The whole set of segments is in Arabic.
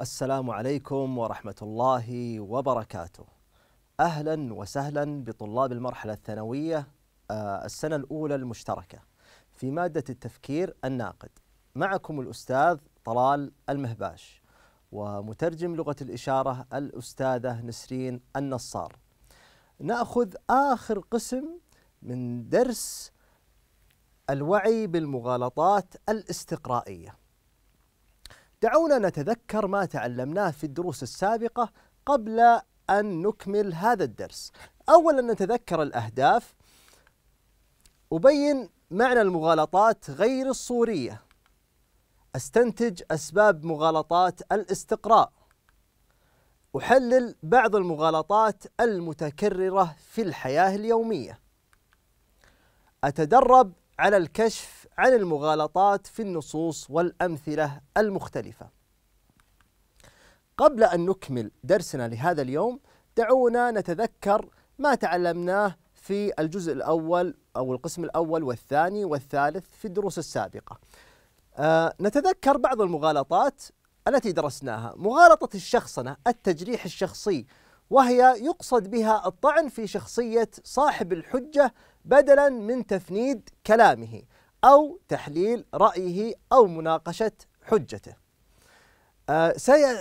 السلام عليكم ورحمة الله وبركاته. أهلا وسهلا بطلاب المرحلة الثانوية آه، السنة الأولى المشتركة في مادة التفكير الناقد. معكم الأستاذ طلال المهباش ومترجم لغة الإشارة الأستاذة نسرين النصار. نأخذ آخر قسم من درس الوعي بالمغالطات الاستقرائيه دعونا نتذكر ما تعلمناه في الدروس السابقة قبل أن نكمل هذا الدرس أولا نتذكر الأهداف أبين معنى المغالطات غير الصورية أستنتج أسباب مغالطات الاستقراء أحلل بعض المغالطات المتكررة في الحياة اليومية أتدرب على الكشف عن المغالطات في النصوص والأمثلة المختلفة. قبل أن نكمل درسنا لهذا اليوم دعونا نتذكر ما تعلمناه في الجزء الأول أو القسم الأول والثاني والثالث في الدروس السابقة. آه نتذكر بعض المغالطات التي درسناها، مغالطة الشخصنة، التجريح الشخصي، وهي يقصد بها الطعن في شخصية صاحب الحجة بدلا من تفنيد كلامه. أو تحليل رأيه أو مناقشة حجته آه،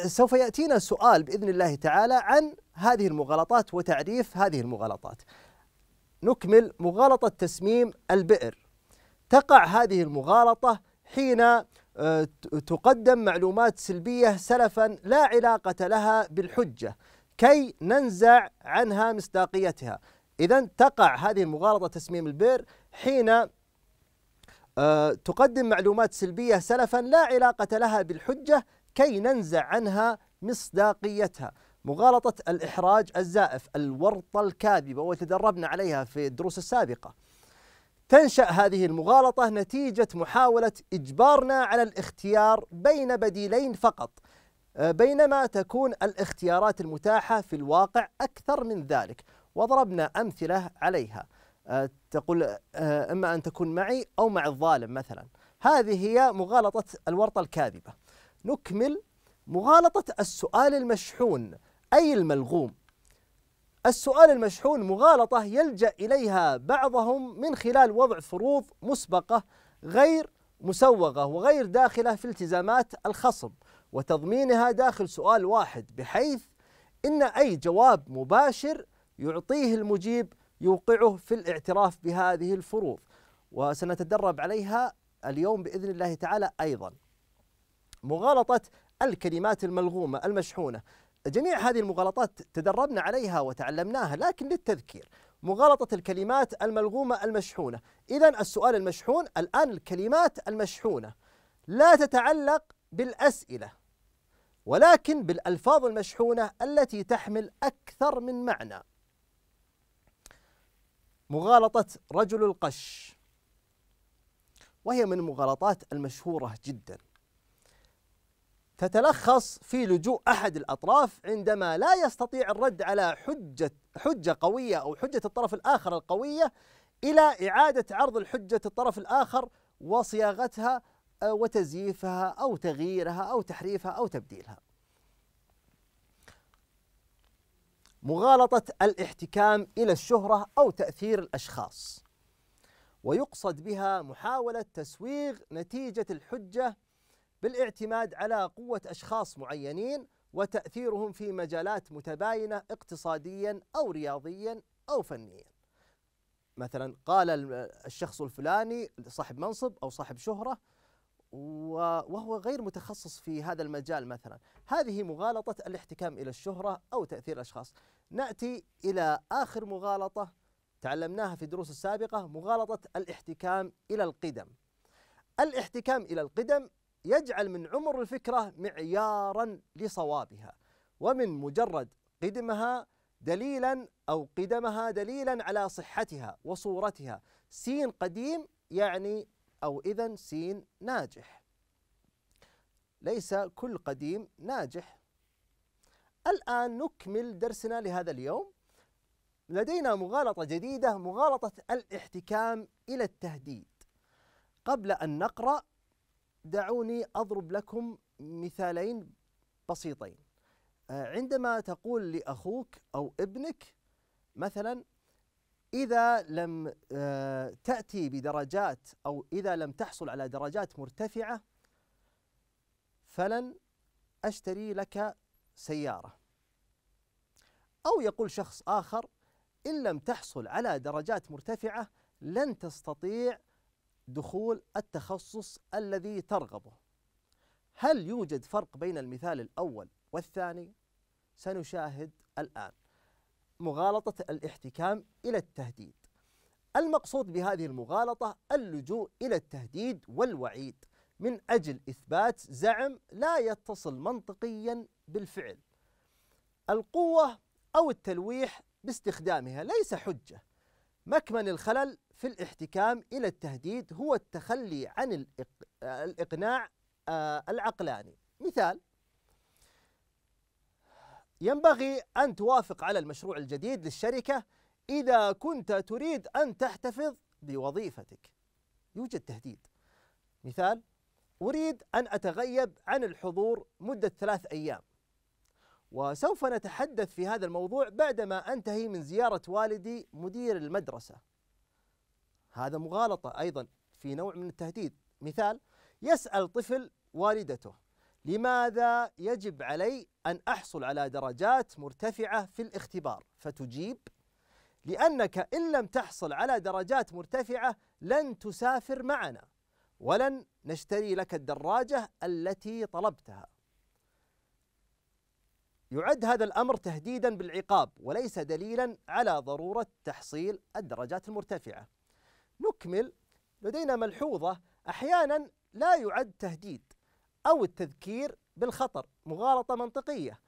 سوف يأتينا سؤال بإذن الله تعالى عن هذه المغالطات وتعريف هذه المغالطات نكمل مغالطة تسميم البئر تقع هذه المغالطة حين آه، تقدم معلومات سلبية سلفا لا علاقة لها بالحجة كي ننزع عنها مصداقيتها إذا تقع هذه المغالطة تسميم البئر حين آه، تقدم معلومات سلبية سلفا لا علاقة لها بالحجة كي ننزع عنها مصداقيتها مغالطة الإحراج الزائف الورطة الكاذبة وتدربنا عليها في الدروس السابقة تنشأ هذه المغالطة نتيجة محاولة إجبارنا على الاختيار بين بديلين فقط آه، بينما تكون الاختيارات المتاحة في الواقع أكثر من ذلك وضربنا أمثلة عليها تقول آه، إما أن تكون معي أو مع الظالم مثلا هذه هي مغالطة الورطة الكاذبة نكمل مغالطة السؤال المشحون أي الملغوم السؤال المشحون مغالطة يلجأ إليها بعضهم من خلال وضع فروض مسبقة غير مسوغة وغير داخلة في التزامات الخصم وتضمينها داخل سؤال واحد بحيث إن أي جواب مباشر يعطيه المجيب يوقعه في الاعتراف بهذه الفروض وسنتدرب عليها اليوم باذن الله تعالى ايضا. مغالطه الكلمات الملغومه المشحونه جميع هذه المغالطات تدربنا عليها وتعلمناها لكن للتذكير مغالطة الكلمات الملغومة المشحونة إذا السؤال المشحون الآن الكلمات المشحونة لا تتعلق بالأسئلة ولكن بالألفاظ المشحونة التي تحمل أكثر من معنى مغالطة رجل القش وهي من المغالطات المشهورة جدا تتلخص في لجوء أحد الأطراف عندما لا يستطيع الرد على حجة حجة قوية أو حجة الطرف الآخر القوية إلى إعادة عرض الحجة الطرف الآخر وصياغتها آه، وتزييفها أو تغييرها أو تحريفها أو تبديلها مغالطة الاحتكام إلى الشهرة أو تأثير الأشخاص ويقصد بها محاولة تسويغ نتيجة الحجة بالاعتماد على قوة أشخاص معينين وتأثيرهم في مجالات متباينة اقتصاديا أو رياضيا أو فنيا مثلا قال الشخص الفلاني صاحب منصب أو صاحب شهرة وهو غير متخصص في هذا المجال مثلا هذه مغالطة الاحتكام إلى الشهرة أو تأثير الأشخاص ناتي الى اخر مغالطه تعلمناها في الدروس السابقه مغالطه الاحتكام الى القدم. الاحتكام الى القدم يجعل من عمر الفكره معيارا لصوابها ومن مجرد قدمها دليلا او قدمها دليلا على صحتها وصورتها سين قديم يعني او اذا سين ناجح. ليس كل قديم ناجح الآن نكمل درسنا لهذا اليوم لدينا مغالطة جديدة مغالطة الاحتكام إلى التهديد قبل أن نقرأ دعوني أضرب لكم مثالين بسيطين آه، عندما تقول لأخوك أو ابنك مثلا إذا لم آه، تأتي بدرجات أو إذا لم تحصل على درجات مرتفعة فلن أشتري لك سيارة أو يقول شخص آخر إن لم تحصل على درجات مرتفعة لن تستطيع دخول التخصص الذي ترغبه هل يوجد فرق بين المثال الأول والثاني؟ سنشاهد الآن مغالطة الاحتكام إلى التهديد المقصود بهذه المغالطة اللجوء إلى التهديد والوعيد من أجل إثبات زعم لا يتصل منطقيا بالفعل القوة أو التلويح باستخدامها ليس حجة مكمن الخلل في الاحتكام إلى التهديد هو التخلي عن الإقناع آه، العقلاني مثال ينبغي أن توافق على المشروع الجديد للشركة إذا كنت تريد أن تحتفظ بوظيفتك يوجد تهديد مثال أريد أن أتغيب عن الحضور مدة ثلاث أيام وسوف نتحدث في هذا الموضوع بعدما أنتهي من زيارة والدي مدير المدرسة هذا مغالطة أيضا في نوع من التهديد مثال يسأل طفل والدته لماذا يجب علي أن أحصل على درجات مرتفعة في الاختبار فتجيب لأنك إن لم تحصل على درجات مرتفعة لن تسافر معنا ولن نشتري لك الدراجة التي طلبتها يعد هذا الأمر تهديدا بالعقاب وليس دليلا على ضرورة تحصيل الدرجات المرتفعة نكمل لدينا ملحوظة أحيانا لا يعد تهديد أو التذكير بالخطر مغالطة منطقية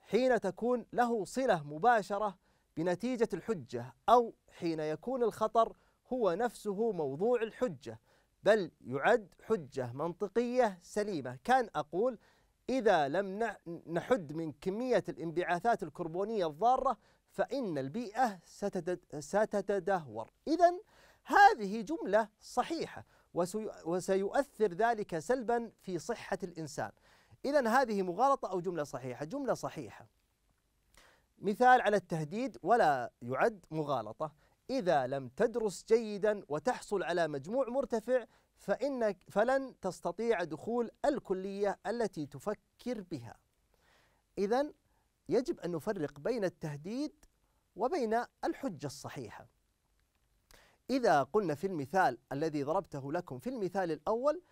حين تكون له صلة مباشرة بنتيجة الحجة أو حين يكون الخطر هو نفسه موضوع الحجة بل يعد حجة منطقية سليمة كان أقول إذا لم نحد من كمية الانبعاثات الكربونية الضارة فإن البيئة ستتدهور إذا هذه جملة صحيحة وسيؤثر ذلك سلبا في صحة الإنسان إذا هذه مغالطة أو جملة صحيحة جملة صحيحة مثال على التهديد ولا يعد مغالطة إذا لم تدرس جيدا وتحصل على مجموع مرتفع فإنك فلن تستطيع دخول الكلية التي تفكر بها. إذا يجب أن نفرق بين التهديد وبين الحجة الصحيحة. إذا قلنا في المثال الذي ضربته لكم في المثال الأول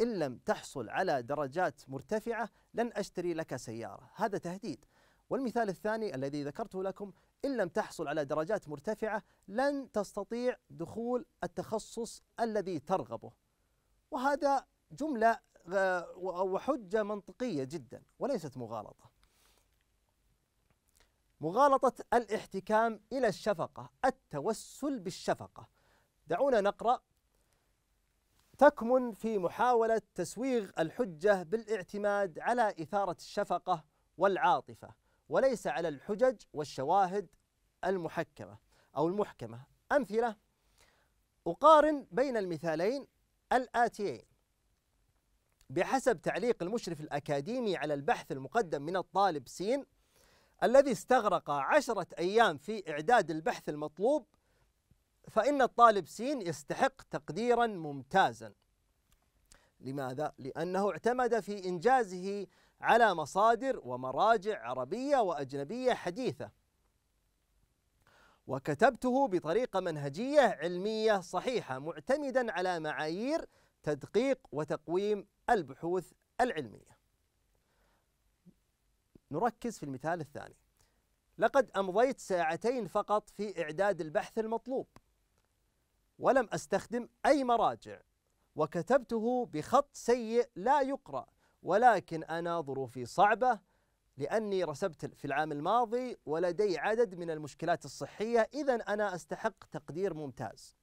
إن لم تحصل على درجات مرتفعة لن أشتري لك سيارة، هذا تهديد، والمثال الثاني الذي ذكرته لكم إن لم تحصل على درجات مرتفعة لن تستطيع دخول التخصص الذي ترغبه وهذا جملة آه، وحجة منطقية جدا وليست مغالطة مغالطة الاحتكام إلى الشفقة التوسل بالشفقة دعونا نقرأ تكمن في محاولة تسويغ الحجة بالاعتماد على إثارة الشفقة والعاطفة وليس على الحجج والشواهد المحكمة أو المحكمة أمثلة أقارن بين المثالين الآتيين بحسب تعليق المشرف الأكاديمي على البحث المقدم من الطالب سين الذي استغرق عشرة أيام في إعداد البحث المطلوب فإن الطالب سين يستحق تقديرا ممتازا لماذا؟ لأنه اعتمد في إنجازه على مصادر ومراجع عربية وأجنبية حديثة وكتبته بطريقة منهجية علمية صحيحة معتمدا على معايير تدقيق وتقويم البحوث العلمية نركز في المثال الثاني لقد أمضيت ساعتين فقط في إعداد البحث المطلوب ولم أستخدم أي مراجع وكتبته بخط سيء لا يقرأ ولكن أنا ظروفي صعبة لأني رسبت في العام الماضي ولدي عدد من المشكلات الصحية إذا أنا أستحق تقدير ممتاز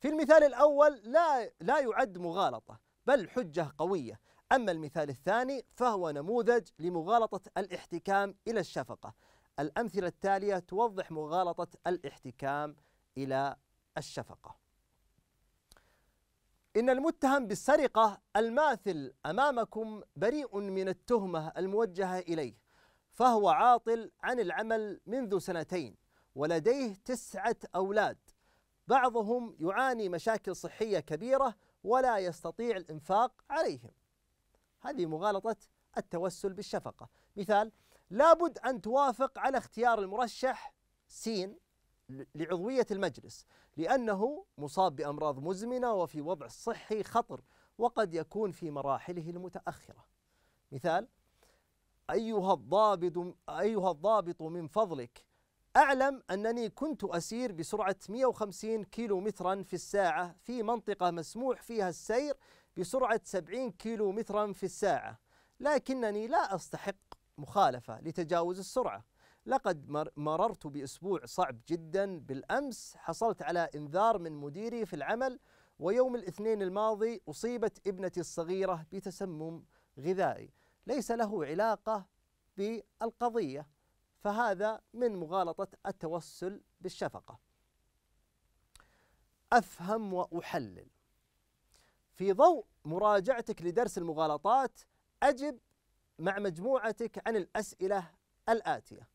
في المثال الأول لا, لا يعد مغالطة بل حجة قوية أما المثال الثاني فهو نموذج لمغالطة الاحتكام إلى الشفقة الأمثلة التالية توضح مغالطة الاحتكام إلى الشفقة إن المتهم بالسرقة الماثل أمامكم بريء من التهمة الموجهة إليه فهو عاطل عن العمل منذ سنتين ولديه تسعة أولاد بعضهم يعاني مشاكل صحية كبيرة ولا يستطيع الإنفاق عليهم هذه مغالطة التوسل بالشفقة مثال لابد أن توافق على اختيار المرشح سين لعضوية المجلس لأنه مصاب بأمراض مزمنة وفي وضع صحي خطر وقد يكون في مراحله المتأخرة مثال أيها الضابط أيها الضابط من فضلك أعلم أنني كنت أسير بسرعة 150 كيلو مترا في الساعة في منطقة مسموح فيها السير بسرعة 70 كيلو مترا في الساعة لكنني لا أستحق مخالفة لتجاوز السرعة لقد مررت بأسبوع صعب جدا بالأمس حصلت على إنذار من مديري في العمل ويوم الاثنين الماضي أصيبت ابنتي الصغيرة بتسمم غذائي ليس له علاقة بالقضية فهذا من مغالطة التوسل بالشفقة أفهم وأحلل في ضوء مراجعتك لدرس المغالطات أجب مع مجموعتك عن الأسئلة الآتية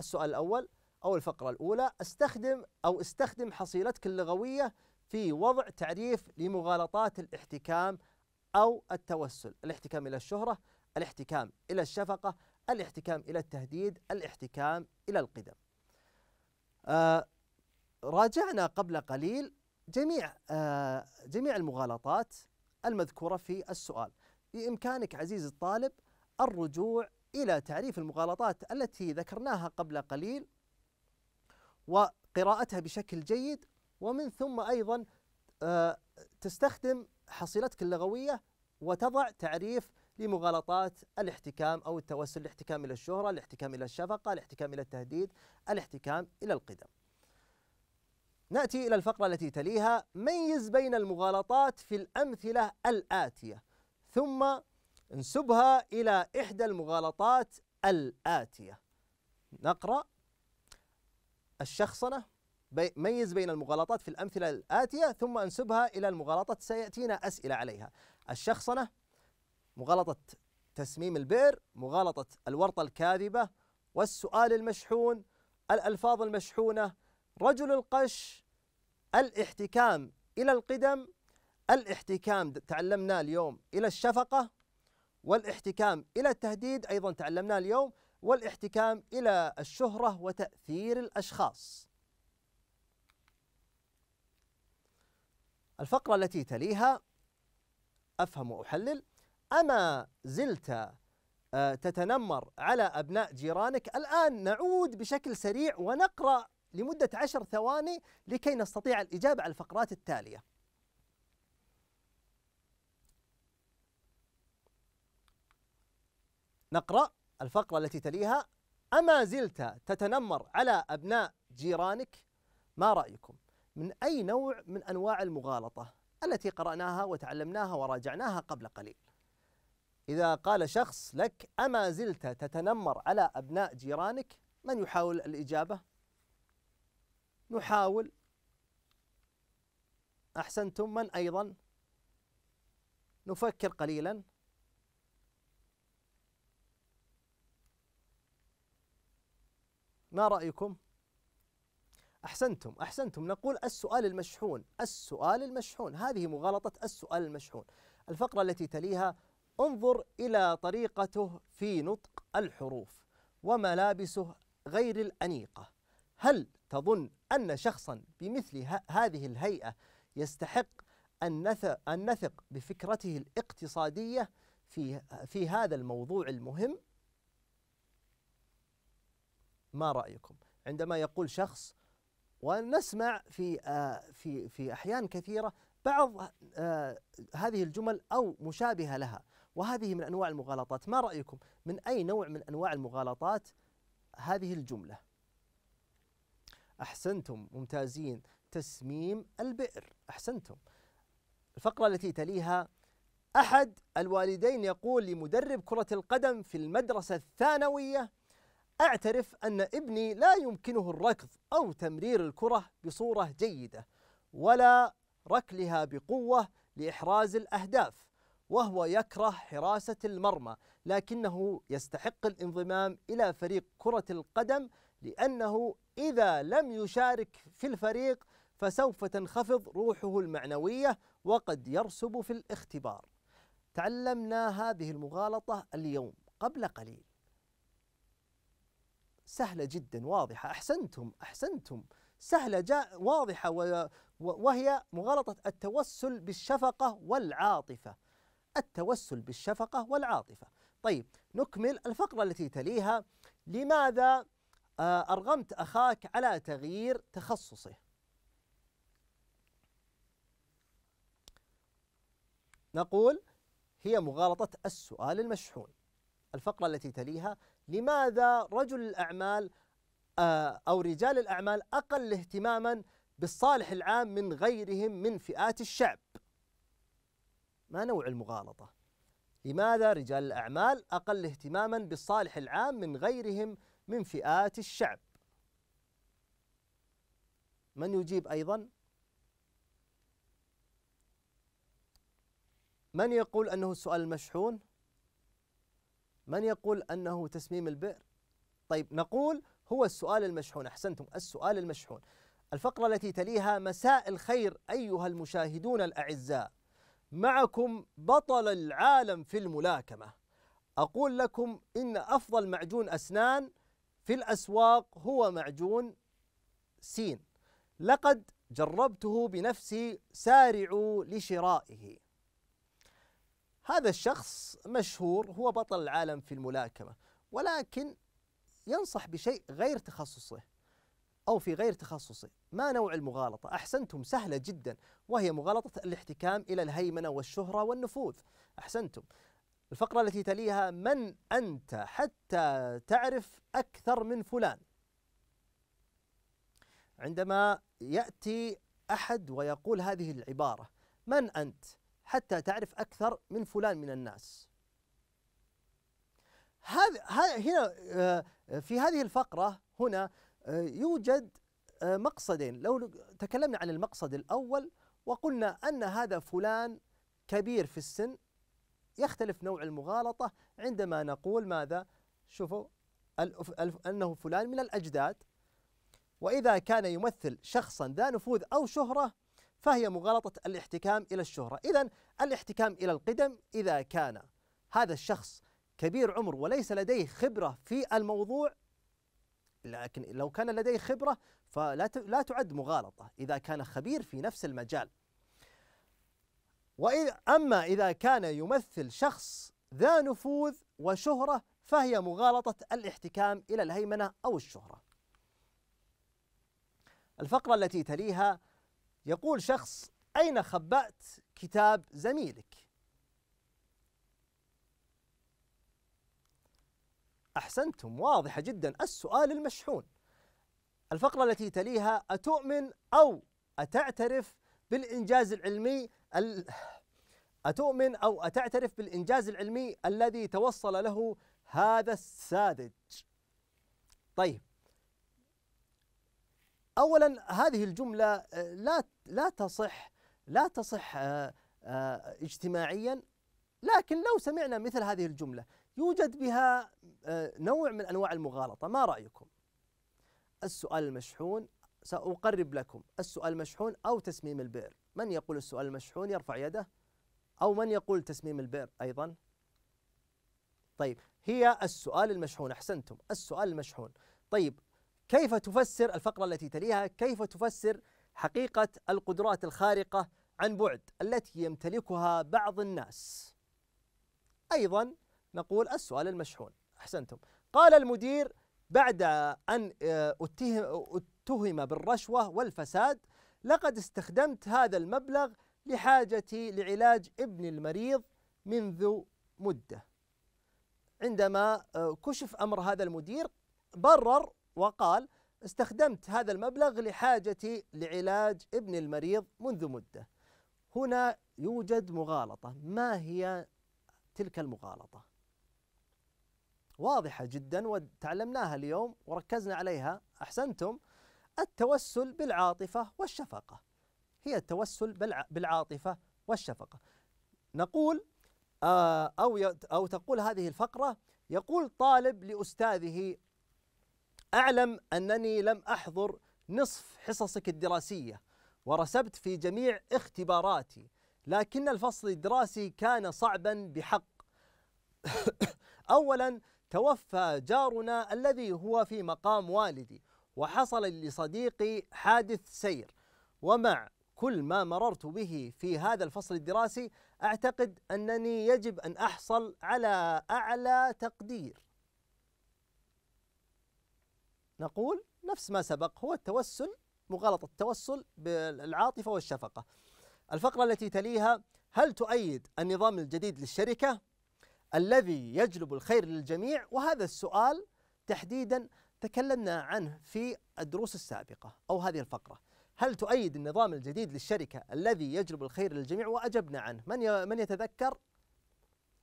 السؤال الأول أو الفقرة الأولى استخدم أو استخدم حصيلتك اللغوية في وضع تعريف لمغالطات الاحتكام أو التوسل الاحتكام إلى الشهرة الاحتكام إلى الشفقة الاحتكام إلى التهديد الاحتكام إلى القدم آه راجعنا قبل قليل جميع آه جميع المغالطات المذكورة في السؤال بإمكانك عزيزي الطالب الرجوع إلى تعريف المغالطات التي ذكرناها قبل قليل وقراءتها بشكل جيد ومن ثم أيضا آه، تستخدم حصيلتك اللغوية وتضع تعريف لمغالطات الاحتكام أو التوسل الاحتكام إلى الشهرة الاحتكام إلى الشفقة الاحتكام إلى التهديد الاحتكام إلى القدم نأتي إلى الفقرة التي تليها ميز بين المغالطات في الأمثلة الآتية ثم انسبها إلى إحدى المغالطات الآتية نقرأ الشخصنة ميز بين المغالطات في الأمثلة الآتية ثم انسبها إلى المغالطات سيأتينا أسئلة عليها الشخصنة مغالطة تسميم البئر مغالطة الورطة الكاذبة والسؤال المشحون الألفاظ المشحونة رجل القش الاحتكام إلى القدم الاحتكام تعلمناه اليوم إلى الشفقة والاحتكام إلى التهديد أيضا تعلمناه اليوم والاحتكام إلى الشهرة وتأثير الأشخاص الفقرة التي تليها أفهم وأحلل أما زلت آه، تتنمر على أبناء جيرانك الآن نعود بشكل سريع ونقرأ لمدة عشر ثواني لكي نستطيع الإجابة على الفقرات التالية نقرأ الفقرة التي تليها أما زلت تتنمر على أبناء جيرانك ما رأيكم من أي نوع من أنواع المغالطة التي قرأناها وتعلمناها وراجعناها قبل قليل إذا قال شخص لك أما زلت تتنمر على أبناء جيرانك من يحاول الإجابة؟ نحاول أحسنتم من أيضا؟ نفكر قليلا ما رأيكم؟ أحسنتم أحسنتم نقول السؤال المشحون السؤال المشحون هذه مغالطة السؤال المشحون الفقرة التي تليها انظر إلى طريقته في نطق الحروف وملابسه غير الأنيقة هل تظن أن شخصا بمثل هذه الهيئة يستحق أن نثق بفكرته الاقتصادية في, في هذا الموضوع المهم؟ ما رأيكم عندما يقول شخص ونسمع في آه، في في احيان كثيره بعض آه، هذه الجمل او مشابهه لها وهذه من انواع المغالطات ما رايكم من اي نوع من انواع المغالطات هذه الجمله احسنتم ممتازين تسميم البئر احسنتم الفقره التي تليها احد الوالدين يقول لمدرب كره القدم في المدرسه الثانويه أعترف أن ابني لا يمكنه الركض أو تمرير الكرة بصورة جيدة ولا ركلها بقوة لإحراز الأهداف وهو يكره حراسة المرمى لكنه يستحق الانضمام إلى فريق كرة القدم لأنه إذا لم يشارك في الفريق فسوف تنخفض روحه المعنوية وقد يرسب في الاختبار تعلمنا هذه المغالطة اليوم قبل قليل سهلة جدا واضحة أحسنتم أحسنتم سهلة جاء واضحة وهي مغالطة التوسل بالشفقة والعاطفة التوسل بالشفقة والعاطفة طيب نكمل الفقرة التي تليها لماذا آه، أرغمت أخاك على تغيير تخصصه نقول هي مغالطة السؤال المشحون الفقرة التي تليها لماذا رجل الأعمال آه، أو رجال الأعمال أقل اهتماما بالصالح العام من غيرهم من فئات الشعب ما نوع المغالطة لماذا رجال الأعمال أقل اهتماما بالصالح العام من غيرهم من فئات الشعب من يجيب أيضا من يقول أنه السؤال المشحون من يقول أنه تسميم البئر طيب نقول هو السؤال المشحون أحسنتم السؤال المشحون الفقرة التي تليها مساء الخير أيها المشاهدون الأعزاء معكم بطل العالم في الملاكمة أقول لكم إن أفضل معجون أسنان في الأسواق هو معجون سين لقد جربته بنفسي سارعوا لشرائه هذا الشخص مشهور هو بطل العالم في الملاكمة ولكن ينصح بشيء غير تخصصه أو في غير تخصصه ما نوع المغالطة أحسنتم سهلة جدا وهي مغالطة الاحتكام إلى الهيمنة والشهرة والنفوذ أحسنتم الفقرة التي تليها من أنت حتى تعرف أكثر من فلان عندما يأتي أحد ويقول هذه العبارة من أنت حتى تعرف أكثر من فلان من الناس هذا هنا آه، في هذه الفقرة هنا آه، يوجد آه، مقصدين لو تكلمنا عن المقصد الأول وقلنا أن هذا فلان كبير في السن يختلف نوع المغالطة عندما نقول ماذا شوفوا أنه فلان من الأجداد وإذا كان يمثل شخصا ذا نفوذ أو شهرة فهي مغالطة الاحتكام إلى الشهرة إذا الاحتكام إلى القدم إذا كان هذا الشخص كبير عمر وليس لديه خبرة في الموضوع لكن لو كان لديه خبرة فلا لا تعد مغالطة إذا كان خبير في نفس المجال وإذا أما إذا كان يمثل شخص ذا نفوذ وشهرة فهي مغالطة الاحتكام إلى الهيمنة أو الشهرة الفقرة التي تليها يقول شخص أين خبأت كتاب زميلك أحسنتم واضحة جدا السؤال المشحون الفقرة التي تليها أتؤمن أو أتعترف بالإنجاز العلمي ال... أتؤمن أو أتعترف بالإنجاز العلمي الذي توصل له هذا الساذج طيب أولا هذه الجملة آه، لا لا تصح لا تصح آه، آه، اجتماعيا لكن لو سمعنا مثل هذه الجملة يوجد بها آه، نوع من أنواع المغالطة ما رأيكم؟ السؤال المشحون سأقرب لكم السؤال المشحون أو تسميم البئر من يقول السؤال المشحون يرفع يده أو من يقول تسميم البئر أيضا طيب هي السؤال المشحون أحسنتم السؤال المشحون طيب كيف تفسر الفقرة التي تليها كيف تفسر حقيقة القدرات الخارقة عن بعد التي يمتلكها بعض الناس أيضا نقول السؤال المشحون أحسنتم قال المدير بعد أن آه، اتهم بالرشوة والفساد لقد استخدمت هذا المبلغ لحاجتي لعلاج ابن المريض منذ مدة عندما آه، كشف أمر هذا المدير برر وقال استخدمت هذا المبلغ لحاجتي لعلاج ابن المريض منذ مدة هنا يوجد مغالطة ما هي تلك المغالطة واضحة جدا وتعلمناها اليوم وركزنا عليها أحسنتم التوسل بالعاطفة والشفقة هي التوسل بالعاطفة والشفقة نقول آه، أو أو تقول هذه الفقرة يقول طالب لأستاذه أعلم أنني لم أحضر نصف حصصك الدراسية ورسبت في جميع اختباراتي لكن الفصل الدراسي كان صعبا بحق أولا توفى جارنا الذي هو في مقام والدي وحصل لصديقي حادث سير ومع كل ما مررت به في هذا الفصل الدراسي أعتقد أنني يجب أن أحصل على أعلى تقدير نقول نفس ما سبق هو التوسل مغالطة التوسل بالعاطفة والشفقة الفقرة التي تليها هل تؤيد النظام الجديد للشركة الذي يجلب الخير للجميع وهذا السؤال تحديدا تكلمنا عنه في الدروس السابقة أو هذه الفقرة هل تؤيد النظام الجديد للشركة الذي يجلب الخير للجميع وأجبنا عنه من من يتذكر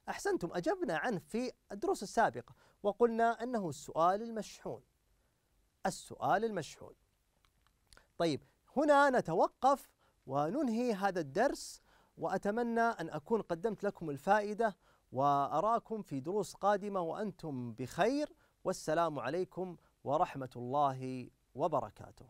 أحسنتم أجبنا عنه في الدروس السابقة وقلنا أنه السؤال المشحون السؤال المشحون طيب هنا نتوقف وننهي هذا الدرس وأتمنى أن أكون قدمت لكم الفائدة وأراكم في دروس قادمة وأنتم بخير والسلام عليكم ورحمة الله وبركاته